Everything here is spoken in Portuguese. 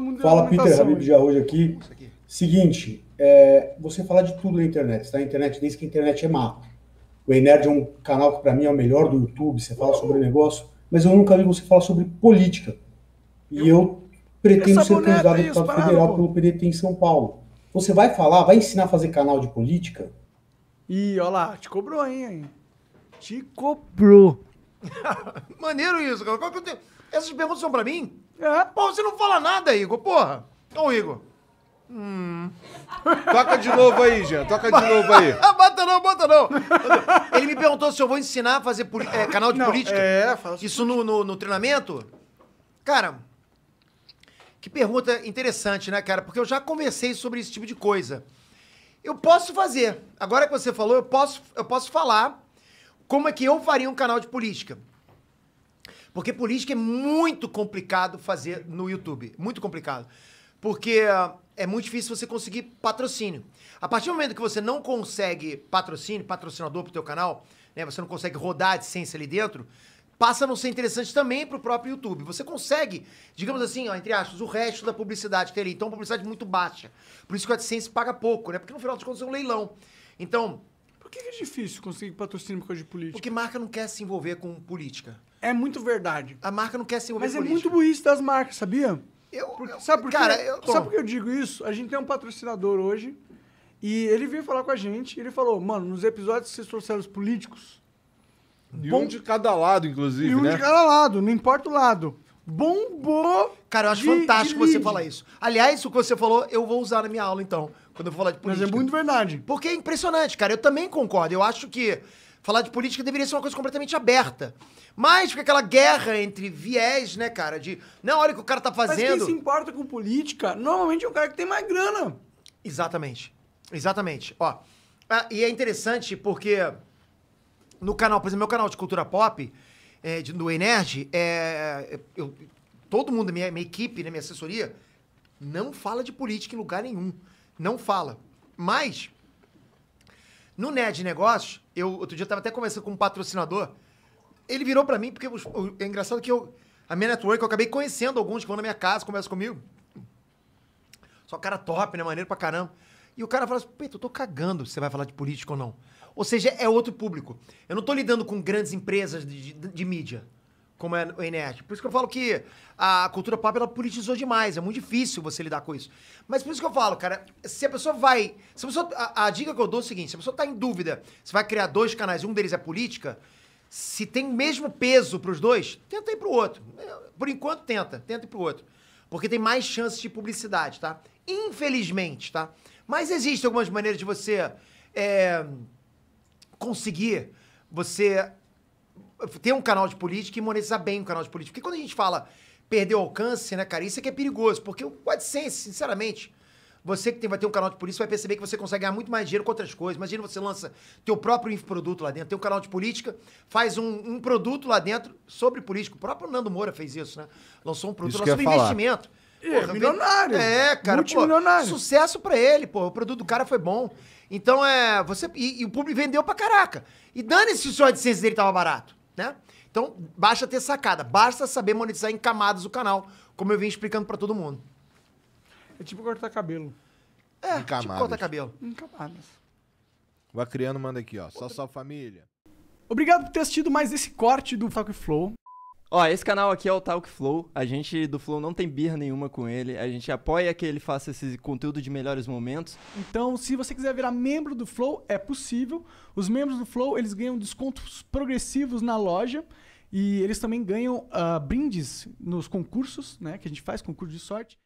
É fala, Peter Habib de hoje aqui. aqui. Seguinte, é, você fala de tudo na internet, está na internet desde que a internet é mapa. O Enerd é um canal que para mim é o melhor do YouTube, você fala sobre negócio, mas eu nunca vi você falar sobre política. E eu, eu pretendo ser candidato a deputado federal pô. pelo PDT em São Paulo. Você vai falar, vai ensinar a fazer canal de política? Ih, olha lá, te cobrou, hein? Te cobrou. Maneiro isso, cara. Essas perguntas são para mim? É, pô, você não fala nada, Igor, porra. Ô, Igor. Hum. Toca de novo aí, Jean. Toca de novo aí. bota não, bota não. Ele me perguntou se eu vou ensinar a fazer é, canal de Não, política. é, fala Isso no, no, no treinamento? Cara, que pergunta interessante, né, cara? Porque eu já conversei sobre esse tipo de coisa. Eu posso fazer. Agora que você falou, eu posso, eu posso falar como é que eu faria um canal de política. Porque política é muito complicado fazer no YouTube. Muito complicado. Porque eh, é muito difícil você conseguir patrocínio. A partir do momento que você não consegue patrocínio, patrocinador pro teu canal, né? Você não consegue rodar a AdSense ali dentro, passa a não ser interessante também pro próprio YouTube. Você consegue, digamos assim, ó, entre aspas, o resto da publicidade tem ali. Então, publicidade muito baixa. Por isso que a AdSense paga pouco, né? Porque no final das contas é um leilão. Então... Por que é difícil conseguir patrocínio por causa de política? Porque marca não quer se envolver com política. É muito verdade. A marca não quer se envolver Mas é muito burrice das marcas, sabia? Eu, porque, eu sabe por cara, eu, sabe por que eu digo isso? A gente tem um patrocinador hoje e ele veio falar com a gente. e Ele falou, mano, nos episódios que vocês trouxeram os políticos. E bom, um de cada lado, inclusive. E um de né? cada lado, não importa o lado. Bombou! Cara, eu acho de, fantástico de você falar isso. Aliás, o que você falou, eu vou usar na minha aula, então, quando eu falar de política. Mas é muito verdade. Porque é impressionante, cara. Eu também concordo. Eu acho que falar de política deveria ser uma coisa completamente aberta. Mas fica aquela guerra entre viés, né, cara? De, não, olha o que o cara tá fazendo. Mas quem se importa com política, normalmente é o cara que tem mais grana. Exatamente. Exatamente. Ó, ah, e é interessante porque no canal, por exemplo, meu canal de cultura pop, é, de, do Energy, é, eu, todo mundo, minha, minha equipe, né, minha assessoria, não fala de política em lugar nenhum. Não fala. Mas no NED Negócios, eu outro dia estava até conversando com um patrocinador. Ele virou para mim, porque é engraçado que eu. A minha network, eu acabei conhecendo alguns que vão na minha casa, conversam comigo. Só cara top, né? Maneiro pra caramba. E o cara fala assim: Peito, eu tô cagando se você vai falar de política ou não. Ou seja, é outro público. Eu não tô lidando com grandes empresas de, de, de mídia como é o ENERG. Por isso que eu falo que a cultura pop, ela politizou demais. É muito difícil você lidar com isso. Mas por isso que eu falo, cara, se a pessoa vai... Se a, pessoa, a, a dica que eu dou é o seguinte, se a pessoa tá em dúvida se vai criar dois canais, um deles é política, se tem mesmo peso para os dois, tenta ir pro outro. Por enquanto, tenta. Tenta ir pro outro. Porque tem mais chances de publicidade, tá? Infelizmente, tá? Mas existem algumas maneiras de você é, conseguir você ter um canal de política e monetizar bem o canal de política. Porque quando a gente fala perder o alcance, né, cara, isso é que é perigoso. Porque o AdSense, sinceramente, você que tem, vai ter um canal de política vai perceber que você consegue ganhar muito mais dinheiro com outras coisas. Imagina você lança teu próprio infoproduto lá dentro, tem um canal de política, faz um, um produto lá dentro sobre política. O próprio Nando Moura fez isso, né? Lançou um produto lançou lá sobre investimento. É, milionário. É, cara. Pô, Sucesso para ele, pô. O produto do cara foi bom. Então é. Você, e, e o público vendeu pra caraca. E dane-se se o AdSense dele tava barato né? Então, basta ter sacada, basta saber monetizar em camadas o canal, como eu vim explicando para todo mundo. É tipo cortar cabelo. É, Em tipo cortar cabelo. Em camadas. Vai criando, manda aqui, ó. Só só família. Obrigado por ter assistido mais esse corte do Talk Flow. Ó, esse canal aqui é o Talk Flow. A gente do Flow não tem birra nenhuma com ele. A gente apoia que ele faça esse conteúdo de melhores momentos. Então, se você quiser virar membro do Flow, é possível. Os membros do Flow, eles ganham descontos progressivos na loja. E eles também ganham uh, brindes nos concursos, né? Que a gente faz concurso de sorte.